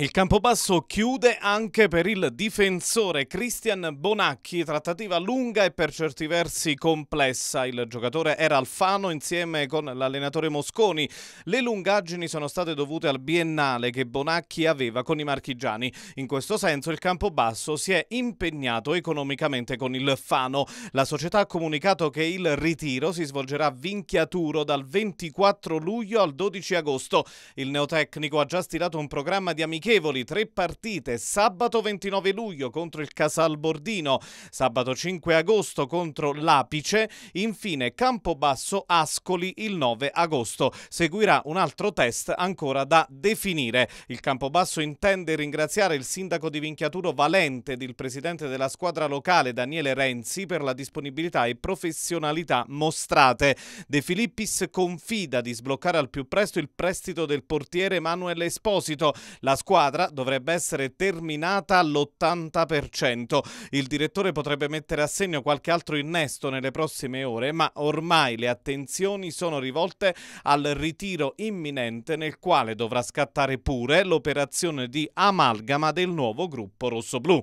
Il Campobasso chiude anche per il difensore Cristian Bonacchi, trattativa lunga e per certi versi complessa. Il giocatore era Alfano insieme con l'allenatore Mosconi. Le lungaggini sono state dovute al biennale che Bonacchi aveva con i marchigiani. In questo senso il Campobasso si è impegnato economicamente con il Fano. La società ha comunicato che il ritiro si svolgerà a Vinchiaturo dal 24 luglio al 12 agosto. Il neotecnico ha già stilato un programma di amichevole amichevoli, tre partite, sabato 29 luglio contro il Casal Bordino, sabato 5 agosto contro l'Apice, infine Campobasso Ascoli il 9 agosto. Seguirà un altro test ancora da definire. Il Campobasso intende ringraziare il sindaco di Vinchiaturo Valente ed il presidente della squadra locale Daniele Renzi per la disponibilità e professionalità mostrate. De Filippis confida di sbloccare al più presto il prestito del portiere Manuel Esposito. La squadra squadra dovrebbe essere terminata all'80%. Il direttore potrebbe mettere a segno qualche altro innesto nelle prossime ore, ma ormai le attenzioni sono rivolte al ritiro imminente nel quale dovrà scattare pure l'operazione di amalgama del nuovo gruppo rossoblù.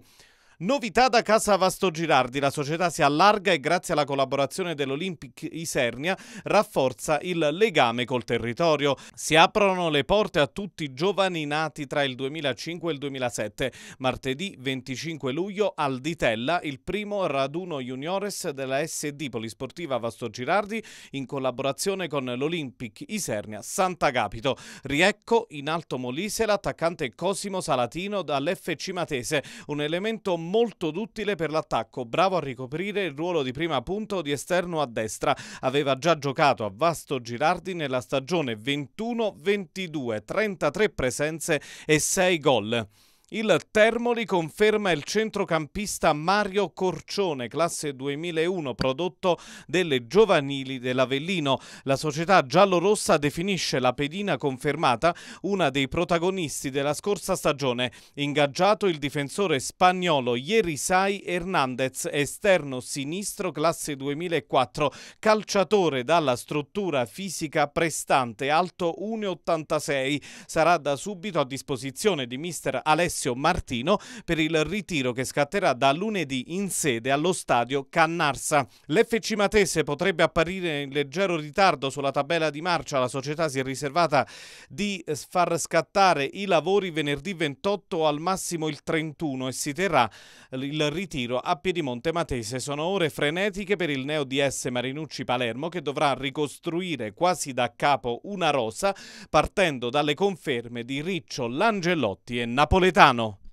Novità da casa Vasto Girardi, la società si allarga e grazie alla collaborazione dell'Olympic Isernia rafforza il legame col territorio. Si aprono le porte a tutti i giovani nati tra il 2005 e il 2007. Martedì 25 luglio al Ditella il primo raduno juniores della SD Polisportiva Vasto Girardi in collaborazione con l'Olympic Isernia Sant'Agapito. Riecco in Alto Molise l'attaccante Cosimo Salatino dall'FC Matese, un elemento molto molto duttile per l'attacco, bravo a ricoprire il ruolo di prima punta o di esterno a destra. Aveva già giocato a Vasto Girardi nella stagione 21-22, 33 presenze e 6 gol. Il Termoli conferma il centrocampista Mario Corcione, classe 2001, prodotto delle giovanili dell'Avellino. La società giallorossa definisce la pedina confermata una dei protagonisti della scorsa stagione. Ingaggiato il difensore spagnolo Ierisai Hernández, esterno sinistro, classe 2004, calciatore dalla struttura fisica prestante, alto 1,86. Sarà da subito a disposizione di mister Alessio Alessio Martino per il ritiro che scatterà da lunedì in sede allo stadio Cannarsa. L'FC Matese potrebbe apparire in leggero ritardo sulla tabella di marcia. La società si è riservata di far scattare i lavori venerdì 28 al massimo il 31 e si terrà il ritiro a Piedimonte Matese. Sono ore frenetiche per il neo DS Marinucci Palermo che dovrà ricostruire quasi da capo una rosa partendo dalle conferme di Riccio, Langellotti e Napoletano. Milano